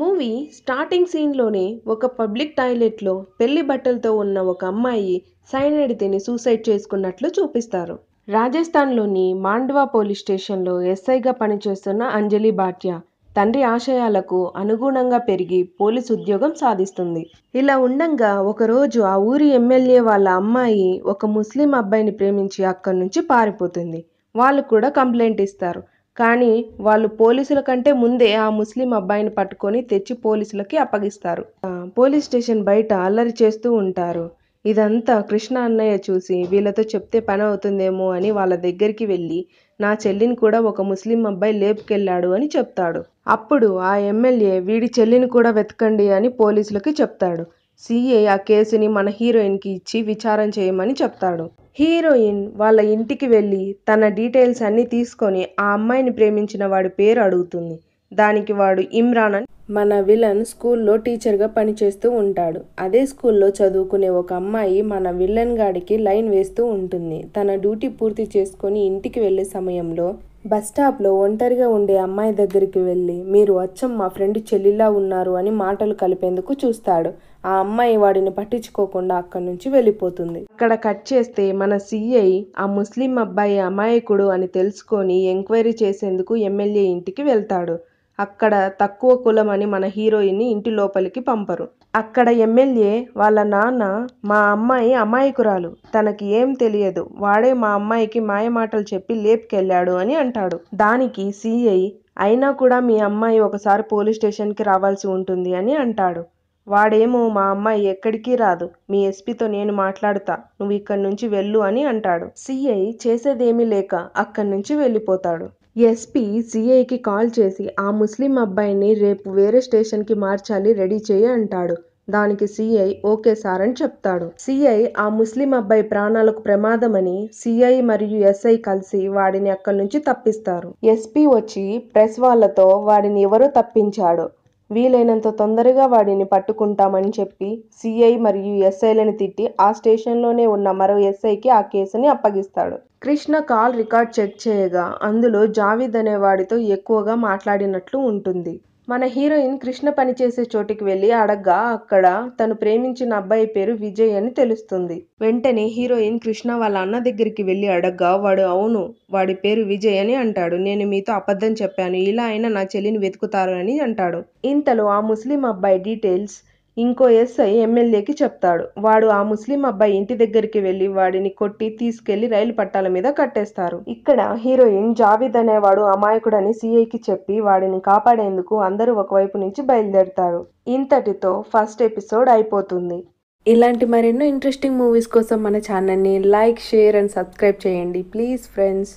movie starting సీన్లోనే ఒక public టాయిలెట్లో పెళ్లి బట్టలతో ఉన్న ఒక అమ్మాయి సైనైడ్ తిని సూసైడ్ చేసుకున్నట్లు చూపిస్తారు రాజస్థాన్లోని మాండ్వా పోలీస్ స్టేషన్లో ఎస్ఐగా పనిచేస్తున్న అంజలి భాట్యా తండ్రి ఆశయాలకు అనుగుణంగా పెరిగి పోలీసు ఉద్యోగం సాధిస్తుంది ఇలా ఉండగా ఒకరోజు ఆ ఊరి ఎమ్మెల్యే వాళ్ళ అమ్మాయి ఒక ముస్లిం అబ్బాయిని ప్రేమించి అక్కడి నుంచి పారిపోతుంది వాళ్ళు కూడా కంప్లైంట్ ఇస్తారు కానీ వాళ్ళు పోలీసుల కంటే ముందే ఆ ముస్లిం అబ్బాయిని పట్టుకొని తెచ్చి పోలీసులకి అప్పగిస్తారు పోలీస్ స్టేషన్ బయట అల్లరి చేస్తూ ఉంటారు ఇదంతా కృష్ణ అన్నయ్య చూసి వీళ్ళతో చెప్తే పని అవుతుందేమో అని వాళ్ళ దగ్గరికి వెళ్ళి నా చెల్లిని కూడా ఒక ముస్లిం అబ్బాయి లేపుకెళ్ళాడు అని చెప్తాడు అప్పుడు ఆ ఎమ్మెల్యే వీడి చెల్లిని కూడా వెతకండి అని పోలీసులకి చెప్తాడు సీఏ ఆ కేసుని మన హీరోయిన్కి ఇచ్చి విచారం చేయమని చెప్తాడు హీరోయిన్ వాళ్ళ ఇంటికి వెళ్ళి తన డీటెయిల్స్ అన్నీ తీసుకొని ఆ అమ్మాయిని ప్రేమించిన వాడి పేరు అడుగుతుంది దానికి వాడు ఇమ్రాన్ అని మన విలన్ స్కూల్లో టీచర్గా పనిచేస్తూ ఉంటాడు అదే స్కూల్లో చదువుకునే ఒక అమ్మాయి మన విలన్ గాడికి లైన్ వేస్తూ ఉంటుంది తన డ్యూటీ పూర్తి చేసుకొని ఇంటికి వెళ్ళే సమయంలో బస్ స్టాప్లో ఒంటరిగా ఉండే అమ్మాయి దగ్గరికి వెళ్ళి మీరు అచ్చం మా ఫ్రెండ్ చెల్లిలా ఉన్నారు అని మాటలు కలిపేందుకు చూస్తాడు ఆ అమ్మాయి వాడిని పట్టించుకోకుండా అక్కడి నుంచి వెళ్ళిపోతుంది అక్కడ కట్ చేస్తే మన సిఐ ఆ ముస్లిం అబ్బాయి అమాయకుడు అని తెలుసుకొని ఎంక్వైరీ చేసేందుకు ఎమ్మెల్యే ఇంటికి వెళ్తాడు అక్కడ తక్కువ కులం అని మన హీరోయిన్ని ఇంటి లోపలికి పంపరు అక్కడ ఎమ్మెల్యే వాళ్ళ నాన్న మా అమ్మాయి అమాయకురాలు తనకి ఏం తెలియదు వాడే మా అమ్మాయికి మాయమాటలు చెప్పి లేపుకెళ్ళాడు అని అంటాడు దానికి సిఐ అయినా కూడా మీ అమ్మాయి ఒకసారి పోలీస్ స్టేషన్కి రావాల్సి ఉంటుంది అని అంటాడు వాడేమో మా అమ్మాయి ఎక్కడికి రాదు మీ ఎస్పీతో నేను మాట్లాడతా నువ్వు ఇక్కడి నుంచి వెళ్ళు అని అంటాడు సిఐ చేసేదేమీ లేక అక్కడి నుంచి వెళ్ళిపోతాడు ఎస్పీ సీఐకి కాల్ చేసి ఆ ముస్లిం అబ్బాయిని రేపు వేరే స్టేషన్కి మార్చాలి రెడీ చేయి అంటాడు దానికి సీఐ ఓకే సార్ అని చెప్తాడు సీఐ ఆ ముస్లిం అబ్బాయి ప్రాణాలకు ప్రమాదమని సీఐ మరియు ఎస్ఐ కలిసి వాడిని అక్కడి నుంచి తప్పిస్తారు ఎస్పీ వచ్చి ప్రెస్ వాళ్ళతో వాడిని ఎవరో తప్పించాడు వీలైనంత తొందరగా వాడిని పట్టుకుంటామని చెప్పి సిఐ మరియు ఎస్ఐలను తిట్టి ఆ స్టేషన్లోనే ఉన్న మరో ఎస్ఐకి ఆ కేసుని అప్పగిస్తాడు కృష్ణ కాల్ రికార్డ్ చెక్ చేయగా అందులో జావీద్ అనే వాడితో ఎక్కువగా మాట్లాడినట్లు ఉంటుంది మన హీరోయిన్ కృష్ణ పనిచేసే చోటికి వెళ్ళి అడగ్గా అక్కడ తను ప్రేమించిన అబ్బాయి పేరు విజయ్ అని తెలుస్తుంది వెంటనే హీరోయిన్ కృష్ణ వాళ్ళ అన్న దగ్గరికి వెళ్ళి అడగ్గా వాడు అవును వాడి పేరు విజయ్ అని అంటాడు నేను మీతో అబద్ధం చెప్పాను ఇలా అయినా నా చెల్లిని వెతుకుతారు అని అంటాడు ఇంతలో ఆ ముస్లిం అబ్బాయి డీటెయిల్స్ ఇంకో ఎస్ఐ ఎమ్మెల్యేకి చెప్తాడు వాడు ఆ ముస్లిం అబ్బాయి ఇంటి దగ్గరికి వెళ్ళి వాడిని కొట్టి తీసుకెళ్లి రైలు పట్టాల మీద కట్టేస్తారు ఇక్కడ హీరోయిన్ జావిద్ అనేవాడు అమాయకుడని సిఐకి చెప్పి వాడిని కాపాడేందుకు అందరూ ఒకవైపు నుంచి బయలుదేరుతారు ఇంతటితో ఫస్ట్ ఎపిసోడ్ అయిపోతుంది ఇలాంటి మరెన్నో ఇంట్రెస్టింగ్ మూవీస్ కోసం మన ఛానల్ని లైక్ షేర్ అండ్ సబ్స్క్రైబ్ చేయండి ప్లీజ్ ఫ్రెండ్స్